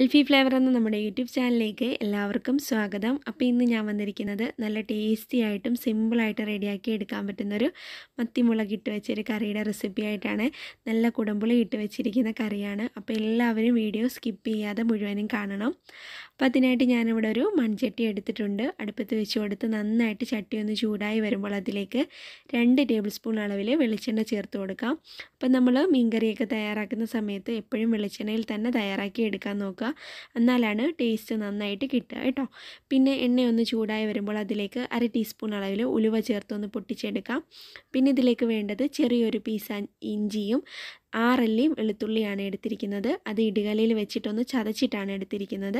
അൽഫി flavour എന്ന നമ്മുടെ YouTube ചാനലിലേക്ക് എല്ലാവർക്കും സ്വാഗതം അപ്പോൾ ഇന്ന് ഞാൻ വന്നിരിക്കുന്നത് നല്ല ടേസ്റ്റി ആയിട്ടും സിമ്പിളായിട്ട് റെഡിയാക്കി എടുക്കാൻ പറ്റുന്നൊരു മത്തിമുളക് ഇട്ട് വെച്ചൊരു കറിയുടെ റെസിപ്പി ആയിട്ടാണ് നല്ല കുടമ്പുളി ഇട്ട് വെച്ചിരിക്കുന്ന കറിയാണ് അപ്പോൾ എല്ലാവരും വീഡിയോ സ്കിപ്പ് ചെയ്യാതെ മുഴുവനും കാണണം അപ്പോൾ അതിനായിട്ട് ഞാനിവിടെ ഒരു മൺചട്ടി എടുത്തിട്ടുണ്ട് അടുപ്പത്ത് വെച്ച് കൊടുത്ത് നന്നായിട്ട് ചട്ടി ഒന്ന് ചൂടായി വരുമ്പോൾ അതിലേക്ക് രണ്ട് ടേബിൾ സ്പൂൺ അളവിൽ വെളിച്ചെണ്ണ ചേർത്ത് കൊടുക്കാം അപ്പോൾ നമ്മൾ മീൻകറിയൊക്കെ തയ്യാറാക്കുന്ന സമയത്ത് എപ്പോഴും വെളിച്ചെണ്ണയിൽ തന്നെ തയ്യാറാക്കി എടുക്കാൻ നോക്കുക എന്നാലാണ് ടേസ്റ്റ് നന്നായിട്ട് കിട്ടുക കേട്ടോ പിന്നെ എണ്ണ ഒന്ന് ചൂടായി വരുമ്പോൾ അതിലേക്ക് അര ടീസ്പൂൺ അളവിൽ ഉലുവ ചേർത്ത് ഒന്ന് പൊട്ടിച്ചെടുക്കാം പിന്നെ ഇതിലേക്ക് വേണ്ടത് ചെറിയൊരു പീസ് ഇഞ്ചിയും ആറല്ലിയും വെളുത്തുള്ളിയാണ് എടുത്തിരിക്കുന്നത് അത് ഇടുകലയിൽ വെച്ചിട്ടൊന്ന് ചതച്ചിട്ടാണ് എടുത്തിരിക്കുന്നത്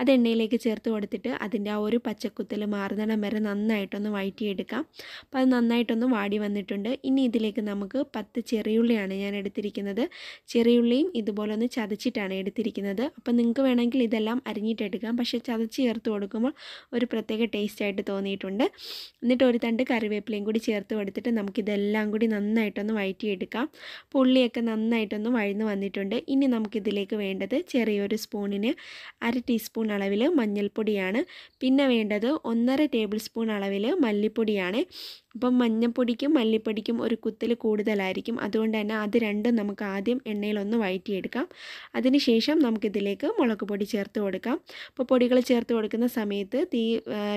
അത് എണ്ണയിലേക്ക് ചേർത്ത് കൊടുത്തിട്ട് അതിൻ്റെ ആ ഒരു പച്ചക്കുത്തൽ മാറുന്നിടം വരെ നന്നായിട്ടൊന്ന് വഴറ്റിയെടുക്കാം അപ്പോൾ അത് നന്നായിട്ടൊന്ന് വാടി വന്നിട്ടുണ്ട് ഇനി ഇതിലേക്ക് നമുക്ക് പത്ത് ചെറിയുള്ളിയാണ് ഞാൻ എടുത്തിരിക്കുന്നത് ചെറിയുള്ളിയും ഇതുപോലെ ഒന്ന് ചതച്ചിട്ടാണ് എടുത്തിരിക്കുന്നത് അപ്പോൾ നിങ്ങൾക്ക് വേണമെങ്കിൽ ഇതെല്ലാം അരിഞ്ഞിട്ടെടുക്കാം പക്ഷേ ചതച്ച് ചേർത്ത് കൊടുക്കുമ്പോൾ ഒരു പ്രത്യേക ടേസ്റ്റായിട്ട് തോന്നിയിട്ടുണ്ട് എന്നിട്ട് ഒരു തണ്ട് കറിവേപ്പിലയും കൂടി ചേർത്ത് കൊടുത്തിട്ട് നമുക്കിതെല്ലാം കൂടി നന്നായിട്ടൊന്ന് വഴറ്റിയെടുക്കാം പുള്ളിയൊക്കെ നന്നായിട്ടൊന്ന് വഴന്ന് വന്നിട്ടുണ്ട് ഇനി നമുക്കിതിലേക്ക് വേണ്ടത് ചെറിയൊരു സ്പൂണിന് അര ടീസ്പൂൺ അളവിൽ മഞ്ഞൾപ്പൊടിയാണ് പിന്നെ വേണ്ടത് ഒന്നര ടേബിൾ സ്പൂൺ അളവിൽ മല്ലിപ്പൊടിയാണ് അപ്പം മഞ്ഞപ്പൊടിക്കും മല്ലിപ്പൊടിക്കും ഒരു കുത്തൽ കൂടുതലായിരിക്കും അതുകൊണ്ട് തന്നെ അത് രണ്ടും നമുക്ക് ആദ്യം എണ്ണയിലൊന്ന് വയറ്റിയെടുക്കാം അതിനുശേഷം നമുക്കിതിലേക്ക് മുളക് പൊടി ചേർത്ത് കൊടുക്കാം അപ്പോൾ പൊടികൾ ചേർത്ത് കൊടുക്കുന്ന സമയത്ത് തീ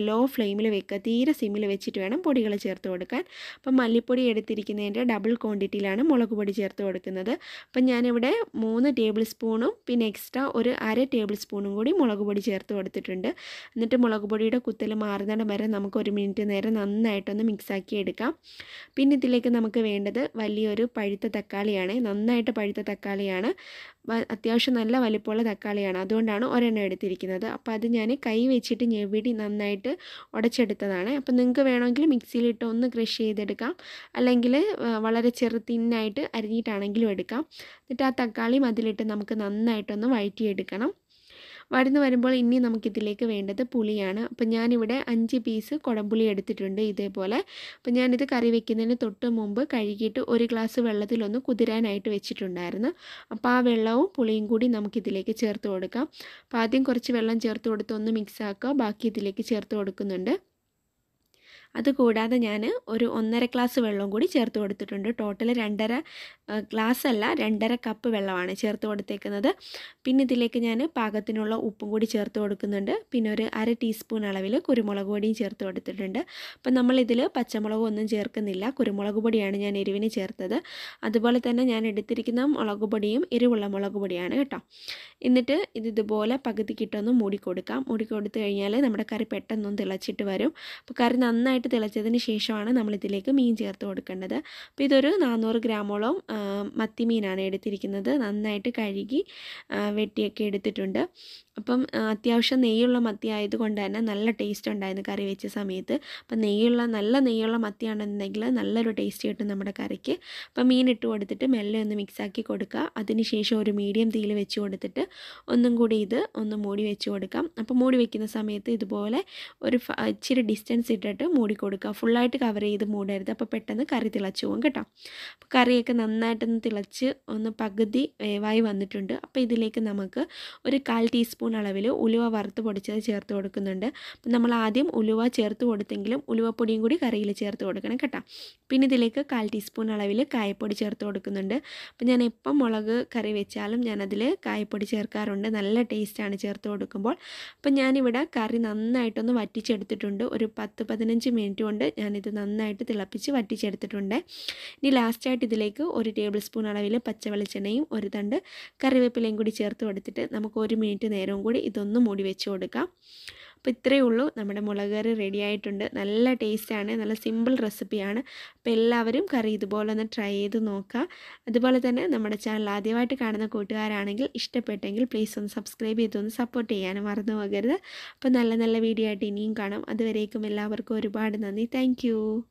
ലോ ഫ്ലെയിമിൽ വെക്കുക തീരെ സിമ്മിൽ വെച്ചിട്ട് വേണം പൊടികൾ ചേർത്ത് കൊടുക്കാൻ അപ്പം മല്ലിപ്പൊടി എടുത്തിരിക്കുന്നതിൻ്റെ ഡബിൾ ക്വാണ്ടിറ്റിയിലാണ് മുളക് പൊടി ചേർത്ത് കൊടുക്കുന്നത് അപ്പം ഞാനിവിടെ മൂന്ന് ടേബിൾ സ്പൂണും പിന്നെ എക്സ്ട്രാ ഒരു അര ടേബിൾ സ്പൂണും കൂടി മുളക് പൊടി ചേർത്ത് കൊടുത്തിട്ടുണ്ട് എന്നിട്ട് മുളക് പൊടിയുടെ കുത്തൽ മാറുന്നിടം വരെ നമുക്ക് ഒരു മിനിറ്റ് നേരം നന്നായിട്ടൊന്ന് മിക്സാക്കി എടുക്കാം പിന്നെ ഇതിലേക്ക് നമുക്ക് വേണ്ടത് വലിയൊരു പഴുത്ത തക്കാളിയാണ് നന്നായിട്ട് പഴുത്ത തക്കാളിയാണ് അത്യാവശ്യം നല്ല വലിപ്പമുള്ള തക്കാളിയാണ് അതുകൊണ്ടാണ് ഒരെണ്ണം എടുത്തിരിക്കുന്നത് അപ്പോൾ അത് ഞാൻ കൈ വെച്ചിട്ട് ഞെവിടി നന്നായിട്ട് ഉടച്ചെടുത്തതാണ് അപ്പോൾ നിങ്ങൾക്ക് വേണമെങ്കിൽ മിക്സിയിലിട്ട് ഒന്ന് ക്രഷ് ചെയ്തെടുക്കാം അല്ലെങ്കിൽ വളരെ ചെറു തിന്നായിട്ട് അരിഞ്ഞിട്ടാണെങ്കിലും എടുക്കാം എന്നിട്ട് ആ തക്കാളിയും അതിലിട്ട് നമുക്ക് നന്നായിട്ടൊന്ന് വഴറ്റിയെടുക്കണം വടന്ന് വരുമ്പോൾ ഇനി നമുക്കിതിലേക്ക് വേണ്ടത് പുളിയാണ് അപ്പം ഞാനിവിടെ അഞ്ച് പീസ് കുടംപുളി എടുത്തിട്ടുണ്ട് ഇതേപോലെ അപ്പം ഞാനിത് കറി വെക്കുന്നതിന് തൊട്ട് മുമ്പ് കഴുകിയിട്ട് ഒരു ഗ്ലാസ് വെള്ളത്തിലൊന്ന് കുതിരാനായിട്ട് വെച്ചിട്ടുണ്ടായിരുന്നു അപ്പോൾ ആ വെള്ളവും പുളിയും കൂടി നമുക്കിതിലേക്ക് ചേർത്ത് കൊടുക്കാം അപ്പോൾ ആദ്യം കുറച്ച് വെള്ളം ചേർത്ത് കൊടുത്ത് ഒന്ന് മിക്സ് ആക്കുക ബാക്കി ഇതിലേക്ക് ചേർത്ത് കൊടുക്കുന്നുണ്ട് അതുകൂടാതെ ഞാൻ ഒരു ഒന്നര ഗ്ലാസ് വെള്ളവും കൂടി ചേർത്ത് കൊടുത്തിട്ടുണ്ട് ടോട്ടൽ രണ്ടര ഗ്ലാസ് അല്ല രണ്ടര കപ്പ് വെള്ളമാണ് ചേർത്ത് കൊടുത്തേക്കുന്നത് പിന്നെ ഇതിലേക്ക് ഞാൻ പാകത്തിനുള്ള ഉപ്പും കൂടി ചേർത്ത് കൊടുക്കുന്നുണ്ട് പിന്നെ ഒരു അര ടീസ്പൂൺ അളവിൽ കുരുമുളക് പൊടിയും ചേർത്ത് കൊടുത്തിട്ടുണ്ട് അപ്പം നമ്മളിതിൽ പച്ചമുളകും ഒന്നും ചേർക്കുന്നില്ല കുരുമുളക് പൊടിയാണ് ഞാൻ എരിവിന് ചേർത്തത് അതുപോലെ തന്നെ ഞാൻ എടുത്തിരിക്കുന്ന മുളക് പൊടിയും എരിവുള്ള മുളക് പൊടിയാണ് കേട്ടോ എന്നിട്ട് ഇത് ഇതുപോലെ പകുതി കിട്ടൊന്ന് മൂടി കൊടുക്കാം മൂടി കഴിഞ്ഞാൽ നമ്മുടെ കറി പെട്ടെന്നൊന്ന് തിളച്ചിട്ട് വരും അപ്പോൾ കറി നന്നായിട്ട് നന്നായിട്ട് തിളച്ചതിന് ശേഷമാണ് നമ്മളിതിലേക്ക് മീൻ ചേർത്ത് കൊടുക്കേണ്ടത് അപ്പോൾ ഇതൊരു നാനൂറ് ഗ്രാമോളം മത്തി മീനാണ് എടുത്തിരിക്കുന്നത് നന്നായിട്ട് കഴുകി വെട്ടിയൊക്കെ എടുത്തിട്ടുണ്ട് അപ്പം അത്യാവശ്യം നെയ്യുള്ള മത്തി ആയതുകൊണ്ട് തന്നെ നല്ല ടേസ്റ്റ് ഉണ്ടായിരുന്നു കറി വെച്ച സമയത്ത് അപ്പം നെയ്യുള്ള നല്ല നെയ്യുള്ള മത്തിയാണെന്നുണ്ടെങ്കിൽ നല്ലൊരു ടേസ്റ്റ് കിട്ടും നമ്മുടെ കറിക്ക് അപ്പം മീൻ ഇട്ട് കൊടുത്തിട്ട് മെല്ലെ ഒന്ന് മിക്സാക്കി കൊടുക്കുക അതിനുശേഷം ഒരു മീഡിയം തീയിൽ വെച്ച് കൊടുത്തിട്ട് ഒന്നും കൂടി ഇത് ഒന്ന് മൂടി വെച്ച് കൊടുക്കാം അപ്പം മൂടി വെക്കുന്ന സമയത്ത് ഇതുപോലെ ഒരു ഇച്ചിരി ഡിസ്റ്റൻസ് ഇട്ടിട്ട് മൂടി മൂടി കൊടുക്കുക ഫുള്ളായിട്ട് കവർ ചെയ്ത് മൂടരുത് അപ്പോൾ പെട്ടെന്ന് കറി തിളച്ച് പോകും കേട്ടോ അപ്പോൾ കറിയൊക്കെ നന്നായിട്ടൊന്ന് തിളച്ച് ഒന്ന് പകുതി വേവായി വന്നിട്ടുണ്ട് അപ്പോൾ ഇതിലേക്ക് നമുക്ക് ഒരു കാൽ ടീസ്പൂൺ അളവിൽ ഉലുവ വറുത്ത് പൊടിച്ചത് ചേർത്ത് കൊടുക്കുന്നുണ്ട് അപ്പോൾ നമ്മൾ ആദ്യം ഉലുവ ചേർത്ത് കൊടുത്തെങ്കിലും ഉലുവപ്പൊടിയും കൂടി കറിയിൽ ചേർത്ത് കൊടുക്കണം കേട്ടോ പിന്നെ ഇതിലേക്ക് കാൽ ടീസ്പൂൺ അളവിൽ കായപ്പൊടി ചേർത്ത് കൊടുക്കുന്നുണ്ട് അപ്പോൾ ഞാൻ എപ്പം മുളക് കറി വെച്ചാലും ഞാനതിൽ കായപ്പൊടി ചേർക്കാറുണ്ട് നല്ല ടേസ്റ്റാണ് ചേർത്ത് കൊടുക്കുമ്പോൾ അപ്പോൾ ഞാനിവിടെ കറി നന്നായിട്ടൊന്ന് വറ്റിച്ചെടുത്തിട്ടുണ്ട് ഒരു പത്ത് പതിനഞ്ച് മിനിറ്റ് കൊണ്ട് ഞാനിത് നന്നായിട്ട് തിളപ്പിച്ച് വറ്റിച്ചെടുത്തിട്ടുണ്ട് ഇനി ലാസ്റ്റായിട്ട് ഇതിലേക്ക് ഒരു ടേബിൾ സ്പൂൺ അളവിൽ പച്ച വെളിച്ചെണ്ണയും ഒരു തണ്ട് കറിവേപ്പിലയും കൂടി ചേർത്ത് കൊടുത്തിട്ട് നമുക്ക് ഒരു മിനിറ്റ് നേരവും കൂടി ഇതൊന്ന് മൂടി വെച്ച് കൊടുക്കാം അപ്പോൾ ഇത്രയേ ഉള്ളൂ നമ്മുടെ മുളക് കറി റെഡി ആയിട്ടുണ്ട് നല്ല ടേസ്റ്റാണ് നല്ല സിമ്പിൾ റെസിപ്പിയാണ് അപ്പോൾ എല്ലാവരും കറി ഇതുപോലെ ഒന്ന് ട്രൈ ചെയ്ത് നോക്കുക അതുപോലെ തന്നെ നമ്മുടെ ചാനൽ ആദ്യമായിട്ട് കാണുന്ന കൂട്ടുകാരാണെങ്കിൽ ഇഷ്ടപ്പെട്ടെങ്കിൽ പ്ലീസ് ഒന്ന് സബ്സ്ക്രൈബ് ഒന്ന് സപ്പോർട്ട് ചെയ്യാനും മറന്നു പോകരുത് അപ്പോൾ നല്ല നല്ല വീഡിയോ ആയിട്ട് ഇനിയും കാണാം അതുവരേക്കും എല്ലാവർക്കും ഒരുപാട് നന്ദി താങ്ക്